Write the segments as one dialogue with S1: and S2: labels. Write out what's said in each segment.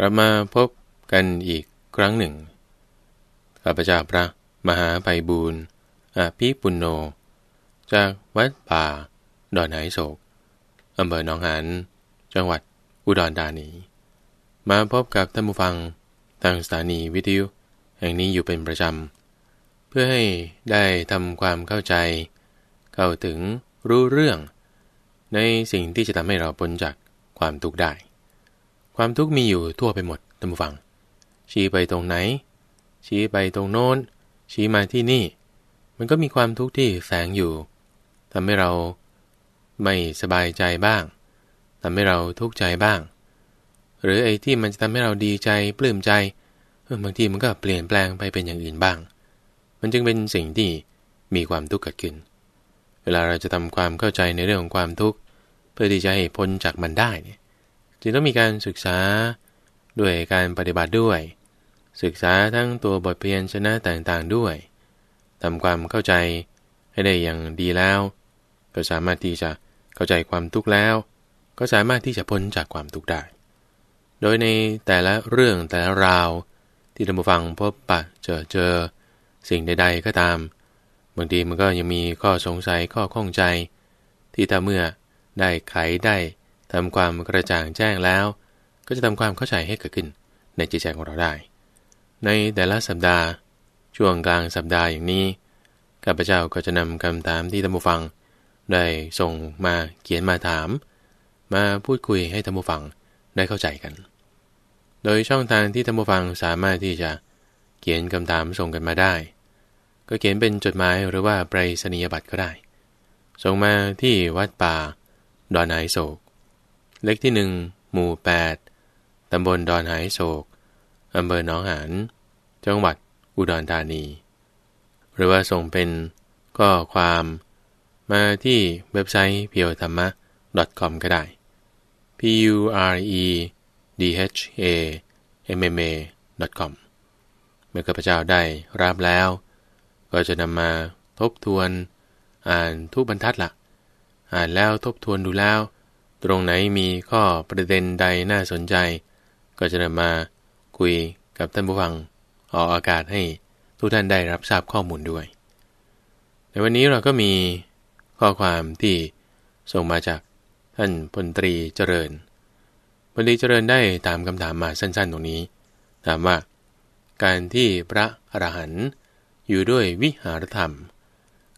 S1: กลับมาพบกันอีกครั้งหนึ่ง ข้าพเจ้าพระมหาไพบูรณ์อภีปุณโน จากวัดป่า ดอนไหโศก อำเภอหนองหานจังหวัดอุดรธานี มาพบกับท่านผู้ฟัง ทางสถานีวิทยุ แห่งนี้อยู่เป็นประจำ เพื่อให้ได้ทำความเข้าใจ เข้าถึงรู้เรื่อง ในสิ่งที่จะทำให้เราพ้นจากความทุกข์ได้ความทุกข์มีอยู่ทั่วไปหมดต่านฟัง ชี้ไปตรงไหน ชี้ไปตรงโน้น ชี้มาที่นี่ มันก็มีความทุกข์ที่แฝงอยู่ ทำให้เราไม่สบายใจบ้าง ทำให้เราทุกข์ใจบ้าง หรือไอ้ที่มันจะทำให้เราดีใจปลื้มใจบางทีมันก็เปลี่ยนแปลงไปเป็นอย่างอื่นบ้าง มันจึงเป็นสิ่งที่มีความทุกข์เกิดขึ้นเวลาเราจะทำความเข้าใจในเรื่องของความทุกข์ เพื่อที่จะให้พ้นจากมันได้เนี่ยจึงต้องมีการศึกษาด้วยการปฏิบัติด้วย ศึกษาทั้งตัวบทเพียนชนะต่างๆด้วยทำความเข้าใจให้ได้อย่างดีแล้วก็สามารถที่จะเข้าใจความทุกข์แล้ว ก็สามารถที่จะพ้นจากความทุกข์ได้ โดยในแต่ละเรื่องแต่ละราวที่ท่านผู้ฟังพบปะเจอเจอสิ่งใด ๆ ก็ตามบางทีมันก็ยังมีข้อสงสัยข้อข้องใจ ที่ถ้าเมื่อได้ไขได้ทำความกระจ่างแจ้งแล้ว ก็จะทำความเข้าใจให้เกิดขึ้น ในจิตใจของเราได้ ในแต่ละสัปดาห์ ช่วงกลางสัปดาห์อย่างนี้ข้าพเจ้าก็จะนำคำถามที่ท่านผู้ฟัง ได้ส่งมาเขียนมาถาม มาพูดคุยให้ท่านผู้ฟังได้เข้าใจกัน โดยช่องทางที่ท่านผู้ฟังสามารถที่จะเขียนคำถามส่งกันมาได้ ก็เขียนเป็นจดหมายหรือว่าไปรษณียบัตรก็ได้ ส่งมาที่วัดป่าดอนไนโศกเล็กที่หนึ่งหมู่ 8ตำบลดอนหายโศก อำเภอหนองหาน จังหวัดอุดรธานี หรือว่าส่งเป็นก็ความมาที่เว็บไซต์เพียวธรรมะ .com ก็ได้ p u r e d h a m m a .com เมื่อข้าพเจ้าได้รับแล้ว ก็จะนำมาทบทวนอ่านทุกบรรทัดละ่ะอ่านแล้วทบทวนดูแล้วตรงไหนมีข้อประเด็นใดน่าสนใจ ก็จะนำมาคุยกับท่านผู้ฟังออกอากาศให้ทุกท่านได้รับทราบข้อมูลด้วยในวันนี้เราก็มีข้อความที่ส่งมาจากท่านพลตรีเจริญพลตรีเจริญได้ตามคำถามมาสั้นๆ ตรงนี้ ถามว่าการที่พระอรหันต์อยู่ด้วยวิหารธรรม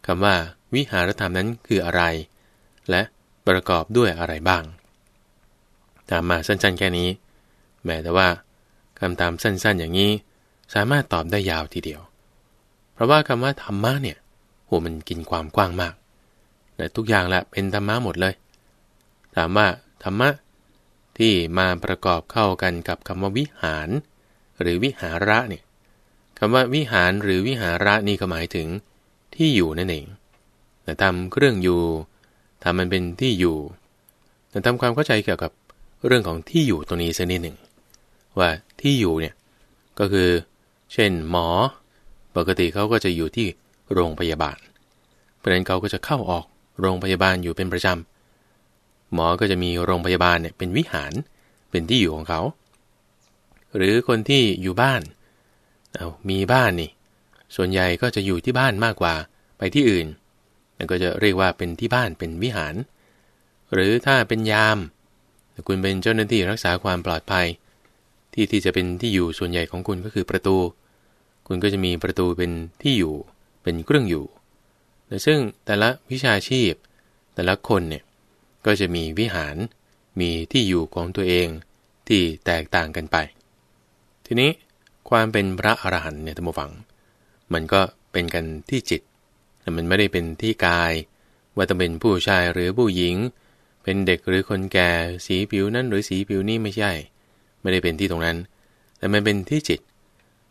S1: คำว่าวิหารธรรมนั้นคืออะไร และประกอบด้วยอะไรบ้าง ถามมาสั้น ๆแค่นี้ แม้แต่ว่าคำถามสั้นๆ อย่างนี้สามารถตอบได้ยาวทีเดียว เพราะว่าคำว่าธรรมะเนี่ย โหมันกินความกว้างมากแต่ทุกอย่างแหละเป็นธรรมะหมดเลย ถามว่าธรรมะที่มาประกอบเข้ากันกับคำว่าวิหาร หรือวิหาระเนี่ยคำว่าวิหารหรือวิหาระนี่ก็หมายถึงที่อยู่นั่นเอง แต่ทำเครื่องอยู่ทำมันเป็นที่อยู่แต่ทำความเข้าใจเกี่ยวกับเรื่องของที่อยู่ตัวนี้สักนิดหนึ่งว่าที่อยู่เนี่ยก็คือ เช่นหมอ ปกติเขาก็จะอยู่ที่โรงพยาบาล เพราะนั้นเขาก็จะเข้าออกโรงพยาบาลอยู่เป็นประจำหมอก็จะมีโรงพยาบาลเนี่ยเป็นวิหารเป็นที่อยู่ของเขาหรือคนที่อยู่บ้านเอามีบ้านนี่ส่วนใหญ่ก็จะอยู่ที่บ้านมากกว่าไปที่อื่นเแั้นก็จะเรียกว่าเป็นที่บ้านเป็นวิหาร หรือถ้าเป็นยามคุณเป็นเจ้าหน้าที่รักษาความปลอดภัย ที่ที่จะเป็นที่อยู่ส่วนใหญ่ของคุณก็คือประตู คุณก็จะมีประตูเป็นที่อยู่เป็นเครื่องอยู่ซึ่งแต่ละวิชาชีพ แต่ละคนเนี่ยก็จะมีวิหารมีที่อยู่ของตัวเองที่แตกต่างกันไป ทีนี้ความเป็นพระอรหันต์เนี่ยท่านผู้ฟัง มันก็เป็นกันที่จิตแต่มันไม่ได้เป็นที่กาย ว่าจะเป็นผู้ชายหรือผู้หญิง เป็นเด็กหรือคนแก่ สีผิวนั้นหรือสีผิวนี้ไม่ใช่ ไม่ได้เป็นที่ตรงนั้น แต่มันเป็นที่จิต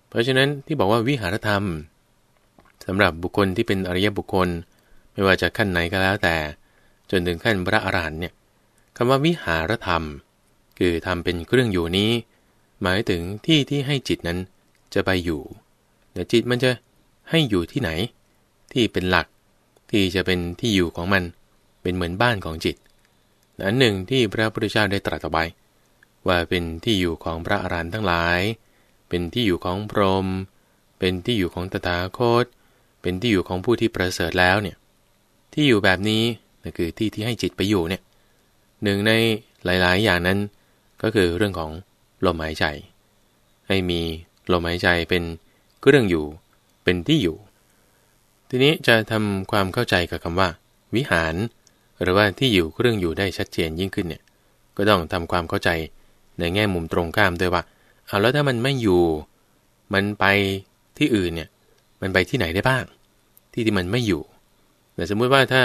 S1: เพราะฉะนั้นที่บอกว่าวิหารธรรม สำหรับบุคคลที่เป็นอริยบุคคล ไม่ว่าจะขั้นไหนก็แล้วแต่ จนถึงขั้นพระอรหันต์เนี่ยคำว่าวิหารธรรม คือทำเป็นเครื่องอยู่นี้ หมายถึงที่ที่ให้จิตนั้นจะไปอยู่แต่จิตมันจะให้อยู่ที่ไหนที่เป็นหลักที่จะเป็นที่อยู่ของมัน เป็นเหมือนบ้านของจิตอันหนึ่งที่พระพุทธเจ้าได้ตรัสไว้ว่าเป็นที่อยู่ของพระอรหันต์ทั้งหลาย เป็นที่อยู่ของพรหมเป็นที่อยู่ของตถาคต เป็นที่อยู่ของผู้ที่ประเสริฐแล้วเนี่ย ที่อยู่แบบนี้นั่นคือที่ที่ให้จิตไปอยู่เนี่ยหนึ่งในหลายๆ อย่างนั้นก็คือเรื่องของลมหายใจ ให้มีลมหายใจเป็นเครื่องอยู่เป็นที่อยู่ทีนี้จะทำความเข้าใจกับคำว่า วิหารหรือว่าที่อยู่เครื่องอยู่ได้ชัดเจนยิ่งขึ้นเนี่ยก็ต้องทำความเข้าใจในแง่มุมตรงข้ามด้วยว่าเอาแล้วถ้ามันไม่อยู่มันไปที่อื่นเนี่ยมันไปที่ไหนได้บ้าง ที่ที่มันไม่อยู่แต่สมมุติว่าถ้า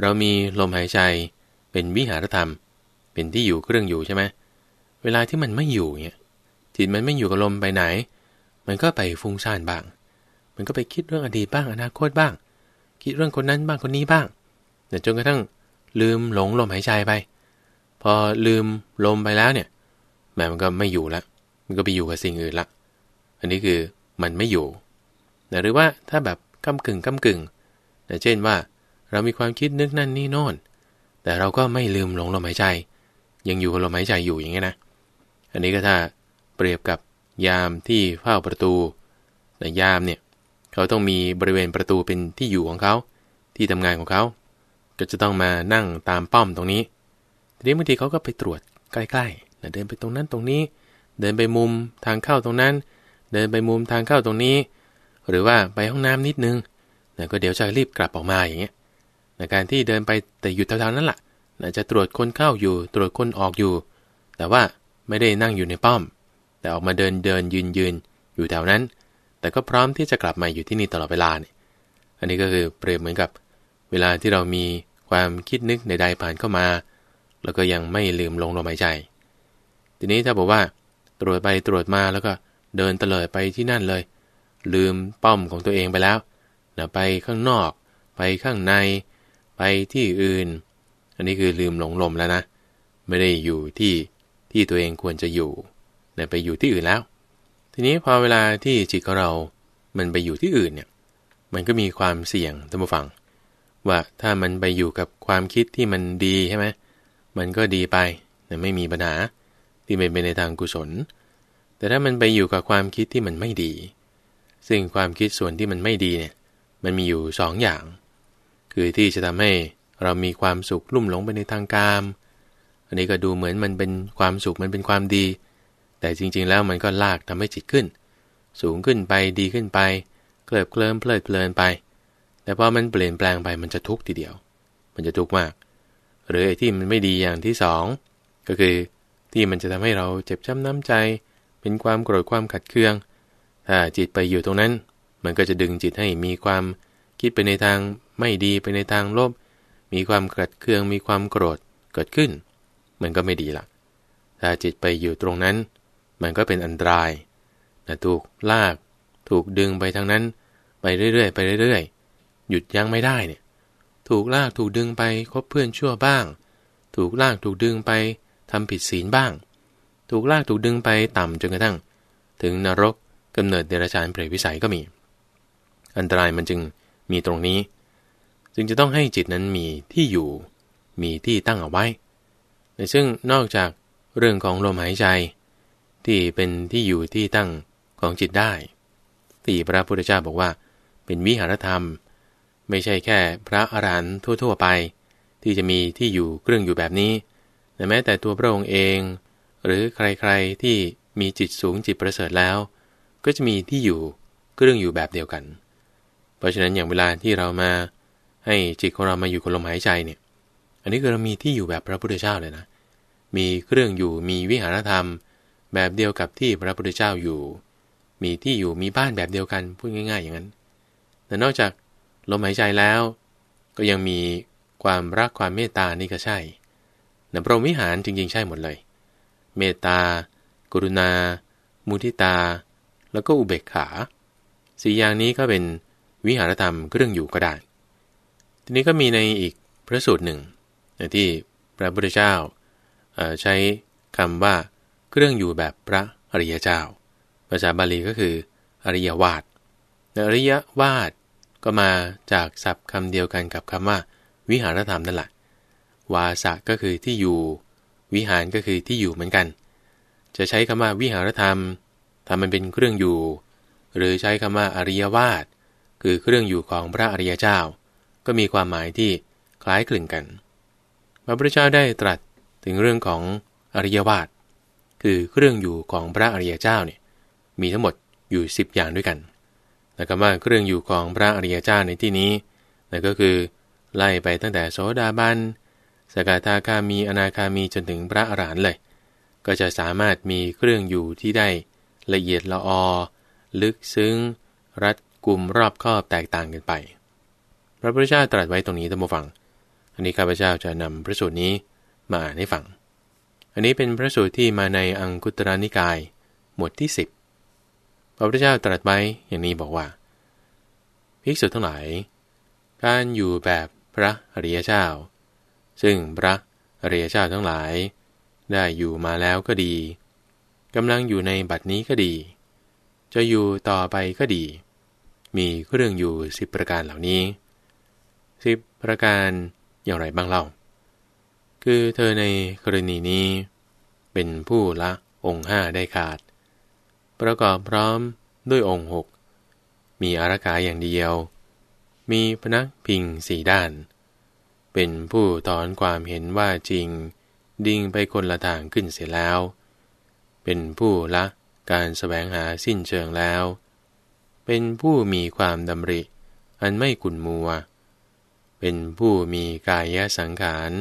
S1: เรามีลมหายใจ เป็นวิหารธรรม เป็นที่อยู่เครื่องอยู่ใช่ไหมเวลาที่มันไม่อยู่เนี่ยจิตมันไม่อยู่กับลมไปไหน มันก็ไปฟุ้งซ่านบ้างมันก็ไปคิดเรื่องอดีตบ้างอนาคตบ้าง คิดเรื่องคนนั้นบ้างคนนี้บ้างเนี่ยจนกระทั่งลืมหลงลมหายใจไป พอลืมลมไปแล้วเนี่ย แม่มันก็ไม่อยู่ละมันก็ไปอยู่กับสิ่งอื่นละอันนี้คือมันไม่อยู่นะหรือว่าถ้าแบบก้ากึ่งก้ากึ่งนะเช่นว่าเรามีความคิดนึกนั่นนี่โน่น แต่เราก็ไม่ลืมหลงลมหายใจ ยังอยู่กับลมหายใจอยู่อย่างเงี้ยนะอันนี้ก็ถ้าเปรียบกับยามที่เฝ้าประตูแต่ยามเนี่ยเขาต้องมีบริเวณประตูเป็นที่อยู่ของเขา ที่ทำงานของเขา ก็จะต้องมานั่งตามป้อมตรงนี้ ทีนี้บางทีเขาก็ไปตรวจใกล้ๆนะเดินไปตรงนั้นตรงนี้ เดินไปมุมทางเข้าตรงนั้น เดินไปมุมทางเข้าตรงนี้ หรือว่าไปห้องน้ำนิดนึงนะก็เดี๋ยวจะรีบกลับออกมาอย่างเงี้ยนะการที่เดินไปแต่อยู่แถวๆนั้นล่ะนะจะตรวจคนเข้าอยู่ตรวจคนออกอยู่ แต่ว่าไม่ได้นั่งอยู่ในป้อม แต่ออกมาเดินเดินยืนยืนอยู่แถวนั้นแต่ก็พร้อมที่จะกลับมาอยู่ที่นี่ตลอดเวลาเนี่ยอันนี้ก็คือเปรียบเหมือนกับเวลาที่เรา มีความคิดนึกใดๆผ่านเข้ามา แล้วก็ยังไม่ลืมลงลมหายใจ ทีนี้ถ้าบอกว่าตรวจไปตรวจมาแล้วก็เดินเตลิดไปที่นั่นเลย ลืมป้อมของตัวเองไปแล้วนะไปข้างนอก ไปข้างใน ไปที่อื่น อันนี้คือลืมหลงลมแล้วนะ ไม่ได้อยู่ที่ที่ตัวเองควรจะอยู่นะไปอยู่ที่อื่นแล้วทีนี้พอเวลาที่จิตของเรามันไปอยู่ที่อื่นเนี่ย มันก็มีความเสี่ยงท่านผู้ฟังว่าถ้ามันไปอยู่กับความคิดที่มันดีใช่ไหมมันก็ดีไปไม่มีปัญหาที่เป็นไปในทางกุศล แต่ถ้ามันไปอยู่กับความคิดที่มันไม่ดี ซึ่งความคิดส่วนที่มันไม่ดีเนี่ย มันมีอยู่สองอย่าง คือที่จะทำให้เรามีความสุขลุ่มหลงไปในทางกาม อันนี้ก็ดูเหมือนมันเป็นความสุขมันเป็นความดีแต่จริง ๆ แล้วมันก็ลากทำให้จิตขึ้น สูงขึ้นไปดีขึ้นไปเกลิบเคลิ้มเพลิดเพลินไป แต่พอมันเปลี่ยนแปลงไปมันจะทุกข์ทีเดียว มันจะทุกข์มาก หรือไอ้ที่มันไม่ดีอย่างที่สองก็คือที่มันจะทำให้เราเจ็บช้าน้ำใจ เป็นความโกรธความขัดเคืองถ้าจิตไปอยู่ตรงนั้น มันก็จะดึงจิตให้มีความคิดไปในทางไม่ดีไปในทางลบมีความขัดเคืองมีความโกรธเกิดขึ้นมันก็ไม่ดีละ่ะถ้าจิตไปอยู่ตรงนั้นมันก็เป็นอันตรายนะถูกลาก ถูกดึงไปทางนั้น ไปเรื่อยๆ ไปเรื่อยๆ หยุดยั้งไม่ได้เนี่ย ถูกลาก ถูกดึงไปคบเพื่อนชั่วบ้าง ถูกลาก ถูกดึงไป ทำผิดศีลบ้าง ถูกลาก ถูกดึงไป ต่ำจนกระทั่ง ถึงนรกกำเนิดเดรัจฉานเปรตวิสัยก็มี อันตรายมันจึงมีตรงนี้ จึงจะต้องให้จิตนั้นมีที่อยู่ มีที่ตั้งเอาไว้ ในซึ่งนอกจากเรื่องของลมหายใจที่เป็นที่อยู่ที่ตั้งของจิตได้ตีพระพุทธเจ้าบอกว่า เป็นวิหารธรรม ไม่ใช่แค่พระอรหันต์ทั่วๆไป ที่จะมีที่อยู่เครื่องอยู่แบบนี้แต่แม้แต่ตัวพระองค์เอง หรือใครๆที่มีจิตสูงจิตประเสริฐแล้ว ก็จะมีที่อยู่เครื่องอยู่แบบเดียวกัน เพราะฉะนั้นอย่างเวลาที่เรามาให้จิตของเรามาอยู่กับลมหายใจเนี่ย อันนี้คือเรา มีที่อยู่แบบพระพุทธเจ้าเลยนะ มีเครื่องอยู่ มีวิหารธรรมเแบบเดียวกับที่พระพุทธเจ้าอยู่ มีที่อยู่มีบ้านแบบเดียวกันพูดง่าย ๆ อย่างนั้น แต่นอกจากลมหายใจแล้ว ก็ยังมีความรักความเมตตานี่ก็ใช่แต่พระมวิหารจริงๆใช่หมดเลย เมตตากรุณา มุทิตา แล้วก็อุเบกขา สี่อย่างนี้ก็เป็นวิหารธรรมเครื่องอยู่ก็ได้ ทีนี้ก็มีในอีกพระสูตรหนึ่งที่พระพุทธเจ้าใช้คำว่าเครื่องอยู่แบบพระอริยเจ้าภาษาบาลีก็คืออริยวาดอริยวาดก็มาจากศัพท์คำเดียวกันกับคำว่าวิหารธรรมนั่นแหละวาสะก็คือที่อยู่วิหารก็คือที่อยู่เหมือนกัน จะใช้คำว่าวิหารธรรมทำมันเป็นเครื่องอยู่ หรือใช้คำว่าอริยวาดคือเครื่องอยู่ของพระอริยเจ้า ก็มีความหมายที่คล้ายคลึงกัน พระพุทธเจ้าได้ตรัสถึงเรื่องของอริยวาดคือเครื่องอยู่ของพระอริยเจ้าเนี่ยมีทั้งหมดอยู่ 10 อย่างด้วยกันนะคบว่าเครื่องอยู่ของพระอริยเจ้าในที่นี้นะก็คือไล่ไปตั้งแต่โสดาบันสกทาคามีอนาคามีจนถึงพระอรหันต์เลยก็จะสามารถมีเครื่องอยู่ที่ได้ละเอียดละออลึกซึ้งรัดกลุ่มรอบครอบแตกต่างกันไป พระพุทธเจ้าตรัสไว้ตรงนี้ท่านผู้ฟังอันนี้ข้าพเจ้าจะนำพระสูตรนี้มาอ่านให้ฟังอันนี้เป็นพระสูตรที่มาในอังคุตรานิกาย หมวดที่ 10 พระพุทธเจ้าตรัสไว้อย่างนี้บอกว่า ภิกษุทั้งหลาย การอยู่แบบพระอริยเจ้า ซึ่งพระอริยเจ้าทั้งหลาย ได้อยู่มาแล้วก็ดีกำลังอยู่ในบัดนี้ก็ดี จะอยู่ต่อไปก็ดี มีเครื่องอยู่สิบประการเหล่านี้สิบประการอย่างไรบ้างเล่าคือเธอในกรณีนี้ เป็นผู้ละองค์ห้าได้ขาด ประกอบพร้อมด้วยองค์หกมีอารักาอย่างเดียว มีพนักพิงสี่ด้าน เป็นผู้ถอนความเห็นว่าจริงดิ่งไปคนละทางขึ้นเสียแล้ว เป็นผู้ละการสแสวงหาสิ้นเชิงแล้ว เป็นผู้มีความดำริอันไม่กุนมัว เป็นผู้มีกายสังขาร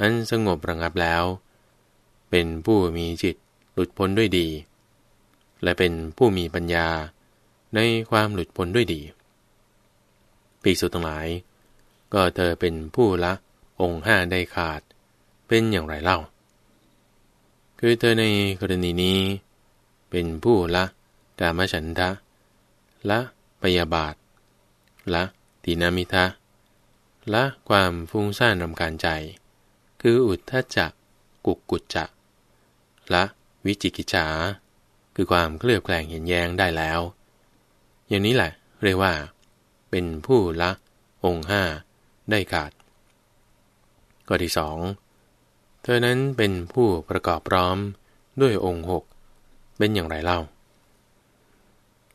S1: อันสงบระงับแล้ว เป็นผู้มีจิตหลุดพ้นด้วยดี และเป็นผู้มีปัญญาในความหลุดพ้นด้วยดีปีสุดทั้งหลาย ก็เธอเป็นผู้ละองค์ห้าได้ขาด เป็นอย่างไรเล่าคือเธอในกรณีนี้เป็นผู้ละกามฉันทะละปยาบาท ละตินามิทะละความฟุ้งซ่านรำคาญใจคืออุทธจักกุกกุจจะละวิจิกิจฉาคือความเคลือบแคลงเห็นแย้งได้แล้ว อย่างนี้แหละเรียกว่า เป็นผู้ละองค์ห้าได้ขาดก็อที่สองเธอนั้นเป็นผู้ประกอบพร้อมด้วยองค์หกเป็นอย่างไรเล่า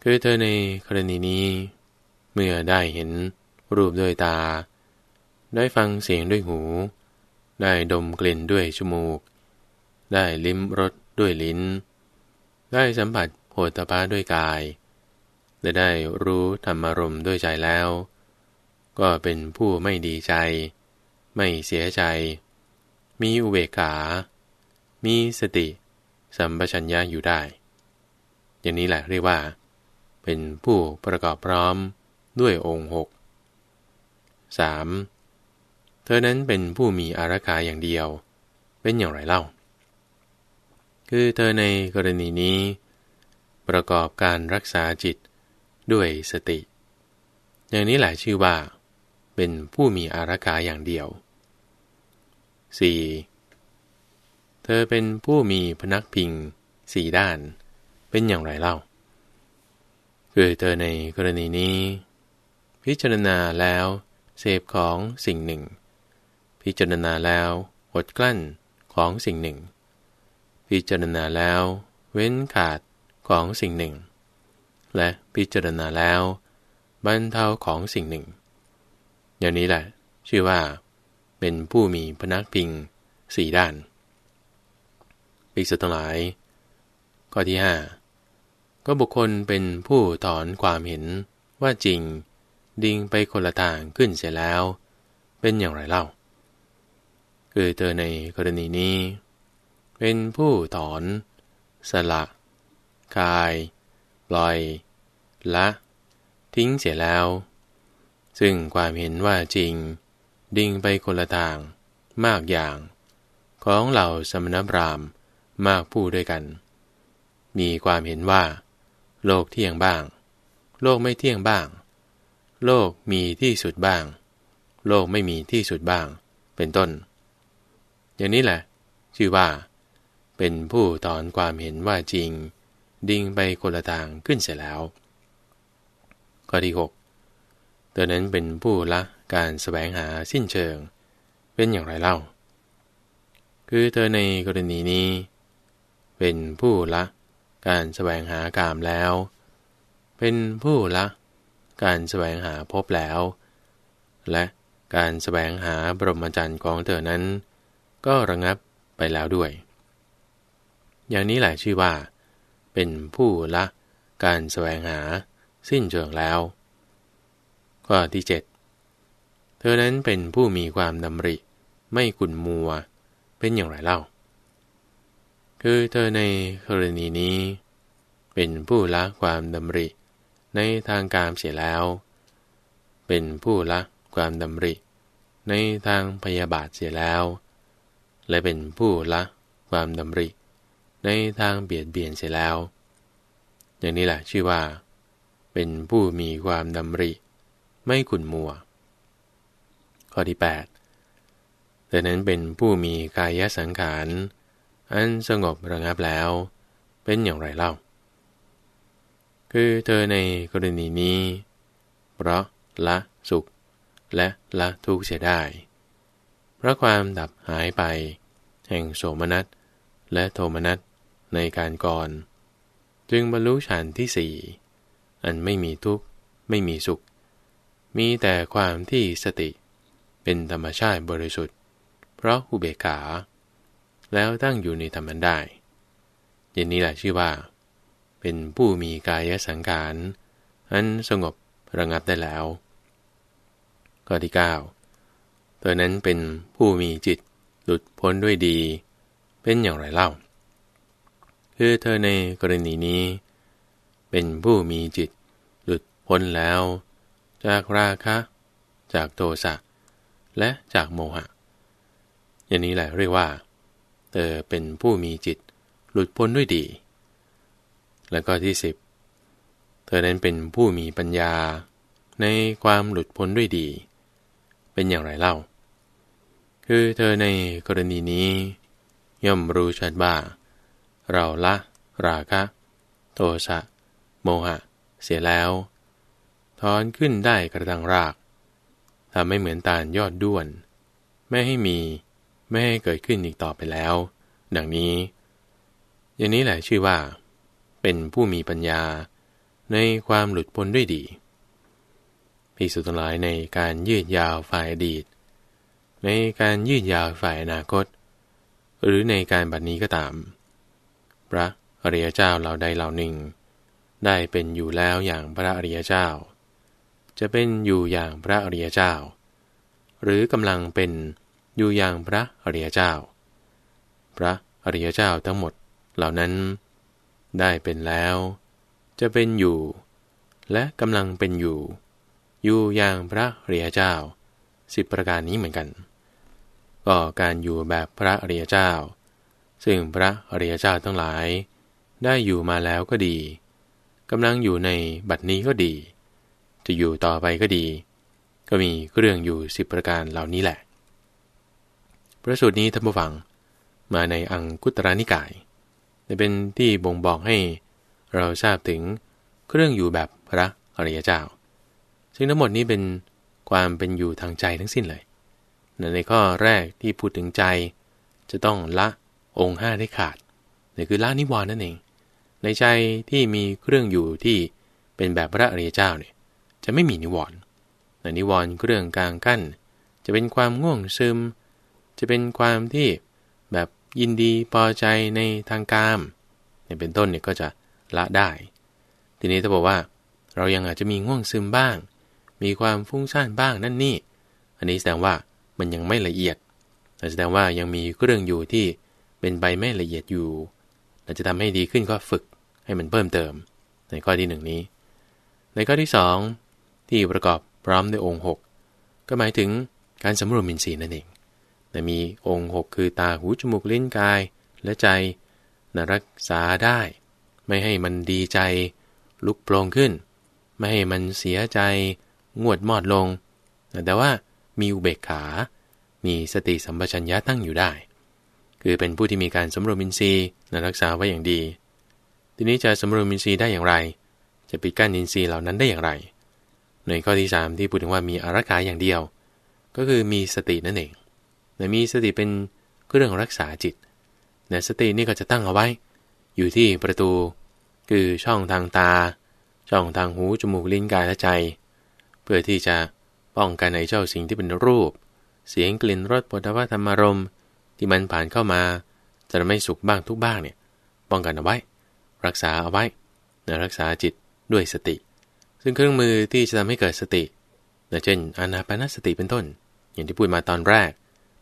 S1: คือเธอในกรณีนี้เมื่อได้เห็นรูปด้วยตา ได้ฟังเสียงด้วยหูได้ดมกลิ่นด้วยจมูก ได้ลิ้มรสด้วยลิ้น ได้สัมผัสโหตพะด้วยกาย และได้รู้ธรรมารมด้วยใจแล้ว ก็เป็นผู้ไม่ดีใจ ไม่เสียใจ มีอุเบกขา มีสติ สัมปชัญญะอยู่ได้ อย่างนี้แหละเรียกว่า เป็นผู้ประกอบพร้อมด้วยองค์หกสามธอนั้นเป็นผู้มีอารักขาอย่างเดียว เป็นอย่างไรเล่า คือเธอในกรณีนี้ ประกอบการรักษาจิตด้วยสติ อย่างนี้แหละชื่อว่า เป็นผู้มีอารักขาอย่างเดียว 4. เธอเป็นผู้มีพนักพิงสี่ด้าน เป็นอย่างไรเล่า คือเธอในกรณีนี้ พิจารณาแล้วเสพของสิ่งหนึ่งพิจารณาแล้วอดกลั้นของสิ่งหนึ่ง พิจารณาแล้วเว้นขาดของสิ่งหนึ่ง และพิจารณาแล้วบรรเทาของสิ่งหนึ่ง อย่างนี้แหละชื่อว่า เป็นผู้มีพนักพิงสี่ด้านปิสษุทั้งหลาย ข้อที่ 5 ก็บุคคลเป็นผู้ถอนความเห็นว่าจริงดิ่งไปคนละทางขึ้นเสียแล้ว เป็นอย่างไรเล่าคือเธอในกรณีนี้ เป็นผู้ถอนสละกาย ปล่อย ละ ทิ้งเสียแล้ว ซึ่งความเห็นว่าจริง ดิ่งไปคนละทางมากอย่าง ของเหล่าสมณพราหมณ์มากผู้ด้วยกัน มีความเห็นว่า โลกเที่ยงบ้าง โลกไม่เที่ยงบ้าง โลกมีที่สุดบ้าง โลกไม่มีที่สุดบ้าง เป็นต้นอย่างนี้แหละ ชื่อว่า เป็นผู้ตอนความเห็นว่าจริง ดิ่งไปคนละทางขึ้นเสร็จแล้ว ข้อที่6ตัวนั้นเป็นผู้ละการสแสวงหาสิ้นเชิง เป็นอย่างไรเล่า คือเธอในกรณีนี้ เป็นผู้ละการสแสวงหากามแล้ว เป็นผู้ละการสแสวงหาพบแล้ว และการสแสวงหาบรมจันทร์ของเธอนั้นก็ระงับไปแล้วด้วย อย่างนี้แหละชื่อว่า เป็นผู้ละการแสวงหาสิ้นเชิงแล้ว ข้อที่ 7 เธอนั้นเป็นผู้มีความดำริไม่กุนมัวเป็นอย่างไรเล่า คือเธอในกรณีนี้ เป็นผู้ละความดำริ ในทางการเสียแล้ว เป็นผู้ละความดำริ ในทางพยาบาทเสียแล้วและเป็นผู้ละ ความดำริ ในทางเบียดเบียนเสร็จแล้ว อย่างนี้แหละชื่อว่า เป็นผู้มีความดำริ ไม่ขุนมัวข้อที่8ดังนั้นเป็นผู้มีกายสังขารอันสงบระงับแล้ว เป็นอย่างไรเล่า คือเธอในกรณีนี้เพราะละสุขและละทุกข์เสียได้ เพราะความดับหายไปแห่งโสมนัส และโทมนัส ในการก่อน จึงบรรลุฌานที่สี่อันไม่มีทุกข์ ไม่มีสุข มีแต่ความที่สติ เป็นธรรมชาติบริสุทธิ์ เพราะอุเบกขา แล้วตั้งอยู่ในธรรมันได้ยันนี้แหละชื่อว่า เป็นผู้มีกายสังขาร อันสงบระงับได้แล้วข้อที่9ตัวนั้นเป็นผู้มีจิตหลุดพ้นด้วยดี เป็นอย่างไรเล่าคือเธอในกรณีนี้ เป็นผู้มีจิต หลุดพ้นแล้ว จาก ราคะ จากโทสะและจากโมหะ อย่างนี้แหละเรียกว่าเธอเป็นผู้มีจิตหลุดพ้นด้วยดี แล้วก็ที่สิบเธอนั้นเป็นผู้มีปัญญาในความหลุดพ้นด้วยดี เป็นอย่างไรเล่าคือเธอในกรณีนี้ ย่อมรู้ชัดว่า เราละ ราคะ โทสะโมหะ เสียแล้วถอนขึ้นได้กระดังรากทำให้เหมือนตาลยอดด้วน ไม่ให้มี ไม่ให้เกิดขึ้นอีกต่อไปแล้ว ดังนี้ อย่างนี้แหละชื่อว่า เป็นผู้มีปัญญาในความหลุดพ้นด้วยดี พิสุทั้งหลายในการยืดยาวฝ่ายอดีตในการยืดยาวฝ่ายอนาคต หรือในการบัดนนี้ก็ตาม พระอริยเจ้าเหล่าใดเหล่าหนึ่ง ได้เป็นอยู่แล้วอย่างพระอริยเจ้า จะเป็นอยู่อย่างพระอริยเจ้า หรือกำลังเป็นอยู่อย่างพระอริยเจ้า พระอริยเจ้าทั้งหมดเหล่านั้น ได้เป็นแล้ว จะเป็นอยู่ และกำลังเป็นอยู่ อยู่อย่างพระอริยเจ้าสิบประการนี้เหมือนกันก็การอยู่แบบพระอริยเจ้า ซึ่งพระอริยเจ้าทั้งหลาย ได้อยู่มาแล้วก็ดีกำลังอยู่ในบัดนี้ก็ดี จะอยู่ต่อไปก็ดี ก็มีเครื่องอยู่สิบประการเหล่านี้แหละ พระสูตรนี้ท่านผู้ฟังมาในอังคุตรานิกายจะเป็นที่บ่งบอกให้เราทราบถึงเครื่องอยู่แบบพระอริยเจ้า ซึ่งทั้งหมดนี้เป็นความเป็นอยู่ทางใจทั้งสิ้นเลยในข้อแรกที่พูดถึงใจ จะต้องละองค์ห้าได้ขาดนี่คือละนิวรณ์นั่นเอง ในใจที่มีเครื่องอยู่ที่เป็นแบบพระอริยเจ้าเนี่ยจะไม่มีนิวรณ์นนิวรณ์เครื่องกลางกั้น จะเป็นความง่วงซึม จะเป็นความที่แบบยินดีพอใจในทางกามเป็นต้นเนี่ยก็จะละได้ ทีนี้ถ้าบอกว่า เรายังอาจจะมีง่วงซึมบ้าง มีความฟุ้งซ่านบ้างนั่นนี่อันนี้แสดงว่ามันยังไม่ละเอียด แสดงว่ายังมีเรื่องอยู่ที่เป็นใบไม่ละเอียดอยู่เราจะทำให้ดีขึ้นก็ฝึกให้มันเพิ่มเติม ในข้อที่ 1 นี้ ในข้อที่ 2 ที่ประกอบพร้อมด้วยองค์ 6 ก็หมายถึงการสำรวมมินทรีย์นั่นเอง แต่มีองค์ 6 คือตาหูจมูกลิ้นกาย และใจนรักษาได้ ไม่ให้มันดีใจลุกโปลงขึ้น ไม่ให้มันเสียใจงวดมอดลง แต่ว่ามีอุเบกขา มีสติสัมปชัญญะตั้งอยู่ได้ คือเป็นผู้ที่มีการสารวมอินทรีย์รักษาไว้อย่างดี ทีนี้จะสารวมอินทรีย์ได้อย่างไร จะปิดกั้นอินทรีย์เหล่านั้นได้อย่างไร ในข้อที่ 3 ที่พูดถึงว่ามีอารักขาอย่างเดียว ก็คือมีสตินั่นเองแต่มีสติเป็นเรื่องรักษาจิตนสตินี่ก็จะตั้งเอาไว้ อยู่ที่ประตู คือช่องทางตา ช่องทางหู จมูก ลิ้น กาย และใจ เพื่อที่จะป้องกันในเจ้าสิ่งที่เป็นรูป เสียงกลิ่นรสปฐวธรรมารมที่มันผ่านเข้ามา จะไม่สุขบ้างทุกบ้างเนี่ยป้องกันเอาไว้ รักษาเอาไว้นรักษาจิตด้วยสติ ซึ่งเครื่องมือที่จะทำให้เกิดสตินเช่นอนาปนสติเป็นต้นอย่างที่พูดมาตอนแรก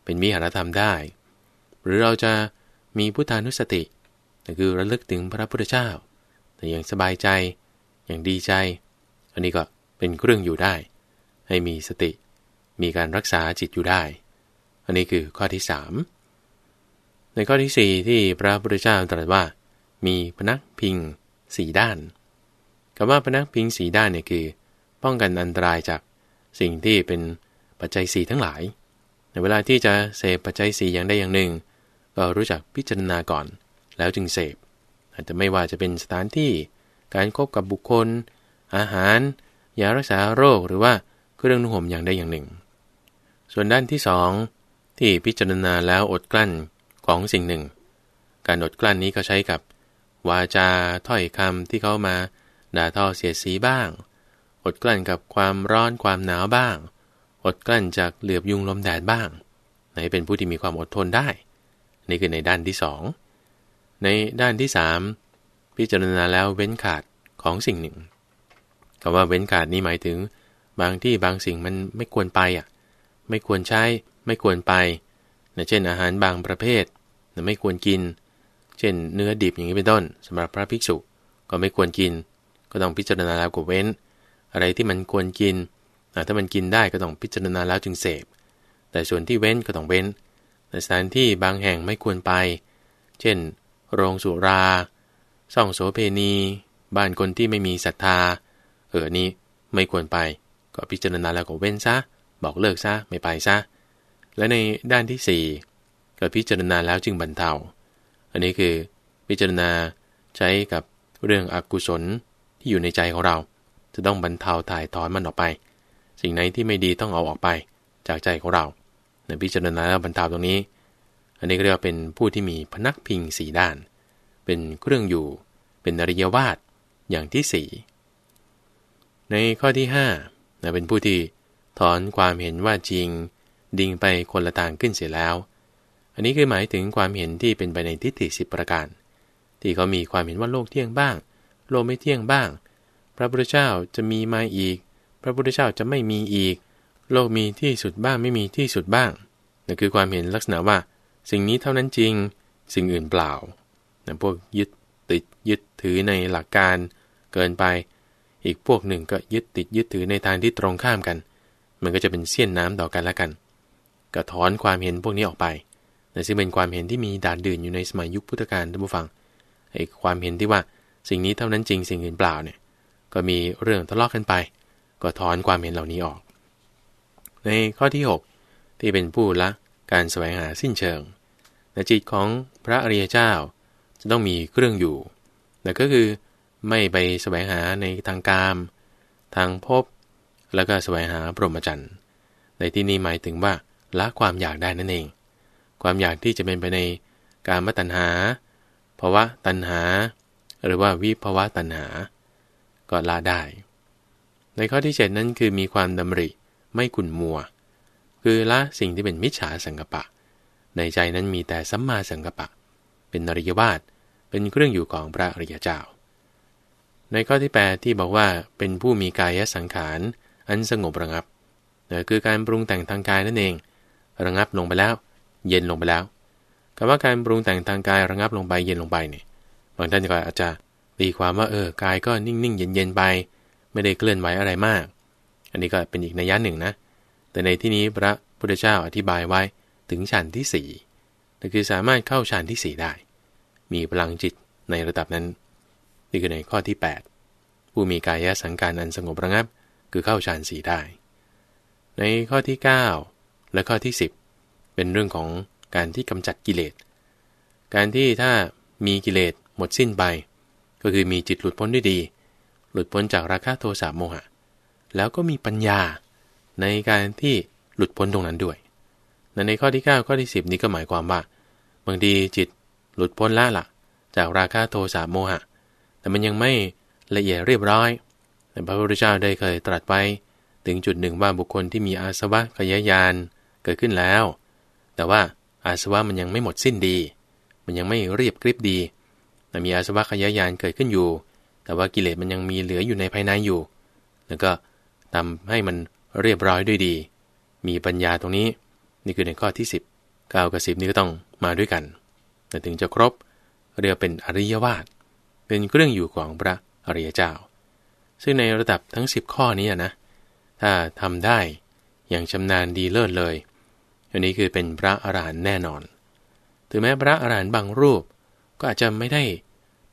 S1: เป็นมิหารธรรมได้ หรือเราจะมีพุทธานุสติคือระลึกถึงพระพุทธเจ้าแต่อย่างสบายใจอย่างดีใจ อันนี้ก็เป็นเครื่องอยู่ได้ให้มีสติ มีการรักษาจิตอยู่ได้ อันนี้คือข้อที่สามในข้อที่สี่ที่พระพุทธเจ้าตรัสว่า มีพนักพิงสีด้านคำว่าพนักพิงสีด้านเนี่ยคือ ป้องกันอันตรายจากสิ่งที่เป็นปัจจัยสีทั้งหลาย ในเวลาที่จะ เสพปัจจัยสีอย่างใดอย่างหนึ่งก็รู้จักพิจารณาก่อน แล้วจึงเสพ อาจจะไม่ว่าจะเป็นสถานที่ การคบกับบุคคล อาหาร ยารักษาโรคหรือว่าเครื่องนุ่งห่มอย่างใดอย่างหนึ่ง ส่วนด้านที่สองที่พิจารณาแล้วอดกลั้นของสิ่งหนึ่ง การอดกลั้นนี้ก็ใช้กับ วาจาถ้อยคำที่เขามาด่าทอเสียสีบ้าง อดกลั้นกับความร้อนความหนาวบ้าง อดกลั้นจากเหลือบยุงลมแดดบ้างไหนเป็นผู้ที่มีความอดทนได้นี่คือในด้านที่สองในด้านที่สามพิจารณาแล้วเว้นขาดของสิ่งหนึ่งคำว่าเว้นขาดนี้หมายถึงบางที่บางสิ่งมันไม่ควรไปอ่ะ ไม่ควรใช้ไม่ควรไปนะเช่นอาหารบางประเภทนะไม่ควรกิน เช่นเนื้อดิบอย่างนี้เป็นต้น สำหรับพระภิกษุก็ไม่ควรกิน ก็ต้องพิจารณาแล้วก็เว้น อะไรที่มันควรกินนะถ้ามันกินได้ก็ต้องพิจารณาแล้วจึงเสพ แต่ส่วนที่เว้นก็ต้องเว้นสถานที่บางแห่งไม่ควรไป เช่น โรงสุราซ่องโสเพณี บ้านคนที่ไม่มีศรัทธา เออนี้ไม่ควรไปก็พิจารณาแล้วก็เว้นซะบอกเลิกซะไม่ไปซะ และในด้านที่4ก็พิจารณาแล้วจึงบรรเทา อันนี้คือพิจารณาใช้กับเรื่องอกุศลที่อยู่ในใจของเราจะต้องบรรเทาถ่ายถอนมันออกไป สิ่งไหนที่ไม่ดีต้องเอาออกไปจากใจของเรา ในพิจารณาแล้วบรรเทาตรงนี้ อันนี้ก็เรียกว่าเป็นผู้ที่มีพนักพิงสีด้าน เป็นเครื่องอยู่เป็นอริยวาสอย่างที่สี่ในข้อที่5นะเป็นผู้ที่ถอนความเห็นว่าจริง ดิ่งไปคนละต่างขึ้นเสียแล้ว อันนี้คือหมายถึงความเห็นที่เป็นไปในทิฏฐิสิบประการ ที่เขามีความเห็นว่าโลกเที่ยงบ้าง โลกไม่เที่ยงบ้าง พระพุทธเจ้าจะมีมาอีก พระพุทธเจ้าจะไม่มีอีก โลกมีที่สุดบ้างไม่มีที่สุดบ้างนั่นคือความเห็นลักษณะว่าสิ่งนี้เท่านั้นจริง สิ่งอื่นเปล่านะพวกยึดติดยึดถือในหลักการเกินไปอีกพวกหนึ่งก็ยึดติดยึดถือในทางที่ตรงข้ามกัน มันก็จะเป็นเสี้ยนน้ำต่อกันละกัน ก็ถอนความเห็นพวกนี้ออกไปแต่ซึ่งเป็นความเห็นที่มีด่าเดื่นอยู่ในสมัยยุคพุทธกาลท่านผู้ฟังไอ้ความเห็นที่ว่าสิ่งนี้เท่านั้นจริง สิ่งอื่นเปล่าเนี่ย ก็มีเรื่องทะเลาะกันไป ก็ถอนความเห็นเหล่านี้ออก ในข้อที่ 6 ที่เป็นผู้ละการแสวงหาสิ้นเชิง ในจิตของพระอริยเจ้าจะต้องมีเครื่องอยู่แต่ก็คือไม่ไปแสวงหาในทางกามทางพบแล้วก็แสวงหาพรหมจรรย์ในที่นี้หมายถึงว่าละความอยากได้นั่นเอง ความอยากที่จะเป็นไปในการมตัณหาภาวะตัณหา หรือว่าวิภาวะตัณหาก็ละได้ ในข้อที่7นั้นคือมีความดำริไม่ขุนมัว คือละสิ่งที่เป็นมิจฉาสังกปะ ในใจนั้นมีแต่สัมมาสังกปะ เป็นอริยวาสเป็นเครื่องอยู่ของพระอริยเจ้าในข้อที่8ที่บอกว่าเป็นผู้มีกายสังขาร อันสงบระงับคือการปรุงแต่งทางกายนั่นเอง ระงับลงไปแล้ว เย็นลงไปแล้วคำว่าการปรุงแต่งทางกายระงับลงไปเย็นลงไปเนี่ยบางท่านก็อาจจะตีความว่าเออกายก็นิ่งๆเย็นๆไป ไม่ได้เคลื่อนไหวอะไรมาก อันนี้ก็เป็นอีกนัยยะหนึ่งนะ แต่ในที่นี้พระพุทธเจ้าอธิบายไว้ถึงฌานที่4ี่คือสามารถเข้าฌานที่4ได้ มีพลังจิตในระดับนั้นนี่คือในข้อที่ 8 ผู้มีกายสังการอันสงบระงับ คือเข้าฌานสีได้ ในข้อที่ 9 และข้อที่ 10 เป็นเรื่องของการที่กำจัดกิเลส การที่ถ้ามีกิเลส หมดสิ้นไป ก็คือมีจิตหลุดพ้นด้วยดี หลุดพ้นจากราคะโทสะโมหะ แล้วก็มีปัญญาในการที่หลุดพ้นตรงนั้นด้วยในข้อที่ 9 ข้อที่10นี้ก็หมายความว่าบางทีจิตหลุดพ้นละละจากราคะโทสะโมหะแต่มันยังไม่ละเอียดเรียบร้อยแต่พระพุทธเจ้าได้เคยตรัสไป ถึงจุดหนึ่งว่าบุคคลที่มีอาสวะขยายานเกิดขึ้นแล้ว แต่ว่าอาสวะมันยังไม่หมดสิ้นดี มันยังไม่เรียบกริบดีแต่มีอาสวะขยายานเกิดขึ้นอยู่ แต่ว่ากิเลสมันยังมีเหลืออยู่ในภายในอยู่ แล้วก็ทำให้มันเรียบร้อยด้วยดี มีปัญญาตรงนี้ นี่คือในข้อที่10เกับิบนี้ก็ต้องมาด้วยกันแต่ถึงจะครบเรียกเป็นอริยวาทเป็นเครื่องอยู่ของพระอริยเจ้า ซึ่งในระดับทั้ง 10 ข้อนี้นะ ถ้าทำได้อย่างชำนาญดีเลิศเลยอันนี้คือเป็นพระอรหันต์แน่นอน ถึงแม้พระอรหันต์บางรูปก็อาจจะไม่ได้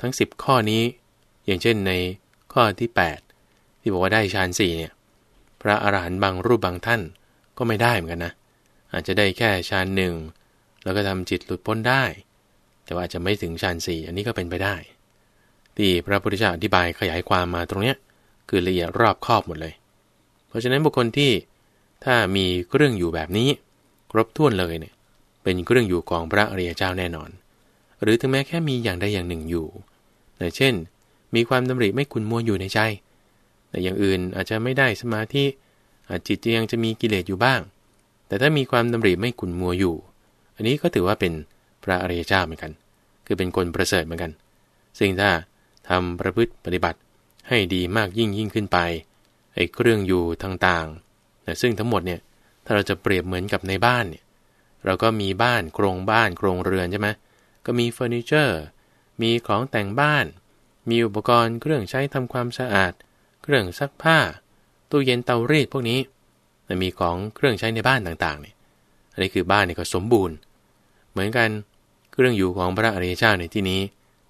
S1: ทั้ง 10 ข้อนี้ อย่างเช่นในข้อที่ 8 ที่บอกว่าได้ฌานสี่เนี่ย พระอรหันต์บางรูปบางท่านก็ไม่ได้เหมือนกันนะ อาจจะได้แค่ฌานหนึ่งแล้วก็ทำจิตหลุดพ้นได้ แต่ว่าอาจจะไม่ถึงฌานสี่อันนี้ก็เป็นไปได้ที่พระพุทธเจ้าอธิบายขยายความมาตรงเนี้ย คือละเอียดรอบคอบหมดเลย เพราะฉะนั้นบุคคลที่ถ้ามีเครื่องอยู่แบบนี้ครบถ้วนเลยเนี่ยเป็นเครื่องอยู่ของพระอริยเจ้าแน่นอน หรือถึงแม้แค่มีอย่างใดอย่างหนึ่งอยู่ในเช่น มีความดำริไม่คุณมัวอยู่ในใจแต่อย่างอื่นอาจจะไม่ได้สมาธิอาจจิตยังจะมีกิเลสอยู่บ้าง แต่ถ้ามีความดำริไม่คุณมัวอยู่ อันนี้ก็ถือว่าเป็นพระอริยเจ้าเหมือนกัน คือเป็นคนประเสริฐเหมือนกันซึ่งถ้าทำประพฤติปฏิบัติให้ดีมากยิ่งยิ่งขึ้นไปไอ้เครื่องอยู่ต่างๆนะซึ่งทั้งหมดเนี่ยถ้าเราจะเปรียบเหมือนกับในบ้านเนี่ยเราก็มีบ้านโครงบ้านโครงเรือนใช่ไหมก็มีเฟอร์นิเจอร์มีของแต่งบ้าน มีอุปกรณ์เครื่องใช้ทำความสะอาด เครื่องซักผ้าตู้เย็นเตารีดพวกนี้แต่มีของเครื่องใช้ในบ้านต่างๆเนี่ยอันนี้คือบ้านเนี่ยก็สมบูรณ์ เหมือนกันเครื่องอยู่ของพระอริยเจ้าในที่นี้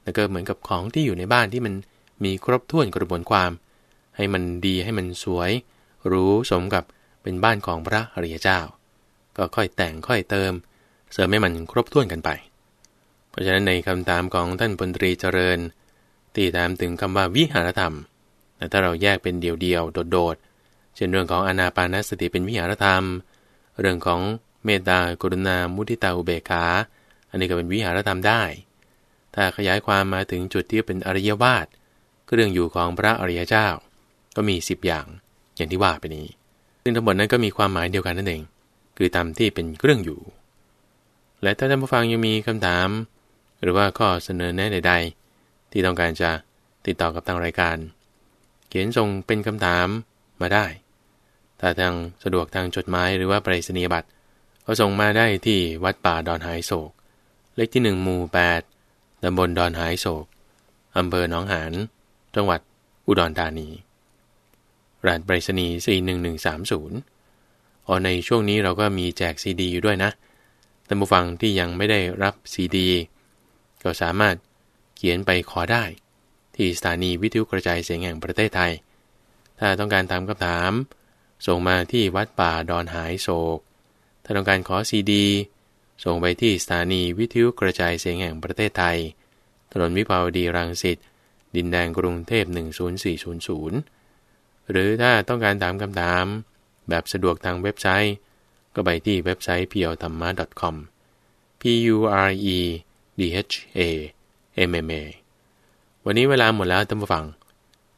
S1: แล้วก็เหมือนกับของที่อยู่ในบ้านที่มันมีครบถ้วนกระบวนความ ให้มันดีให้มันสวย รู้สมกับเป็นบ้านของพระอริยเจ้า ก็ค่อยแต่งค่อยเติม เสริมให้มันครบถ้วนกันไป เพราะฉะนั้นในคำถามของท่านพลตรีเจริญที่ถามถึงคำว่าวิหารธรรมแต่ถ้าเราแยกเป็นเดี่ยวๆโดดๆเช่นเรื่องของอนาปานสติเป็นวิหารธรรม เรื่องของเมตตากรุณามุทิตาอุเบกขา อันนี้ก็เป็นวิหารธรรมได้ถ้าขยายความมาถึงจุดที่เป็นอริยวาสเรื่องอยู่ของพระอริยเจ้า ก็มี10อย่างอย่างที่ว่าไปนี้ ซึ่งทั้งหมดนั้นก็มีความหมายเดียวกันนั่นเอง คือตามที่เป็นเครื่องอยู่ และถ้าท่านผู้ฟังยังมีคำถาม หรือว่าข้อเสนอแนะใดๆที่ต้องการจะติดต่อกับทางรายการ เขียนส่งเป็นคำถามมาได้ถ้าทางสะดวกทางจดหมายหรือว่าไปรษณียบัตรก็ส่งมาได้ที่วัดป่าดอนหายโศก เลขที่1หมู่8ตำบลดอนหายโศกอำเภอหนองหาน จังหวัดอุดรธานีรหัสไปรษณีย์41130อ๋อในช่วงนี้เราก็มีแจกซีดีอยู่ด้วยนะท่านผู้ฟังที่ยังไม่ได้รับซีดีก็สามารถเขียนไปขอได้ ที่สถานีวิทยุกระจายเสียงแห่งประเทศไทย ถ้าต้องการถามคำถาม ส่งมาที่วัดป่าดอนหายโศก ถ้าต้องการขอซีดีส่งไปที่สถานีวิทยุกระจายเสียงแห่งประเทศไทย ถนนวิภาวดีรังสิต ดินแดงกรุงเทพ 10400 หรือถ้าต้องการถามคำถาม แบบสะดวกทางเว็บไซต์ ก็ไปที่เว็บไซต์ p u r e t m a c o m p u r e d h a m m a วันนี้เวลาหมดแล้วท่านผู้ฟัง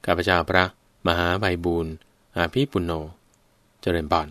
S1: ข้าพเจ้าพระ มหาใบบูญอาภีปุณโญ เจริญบาน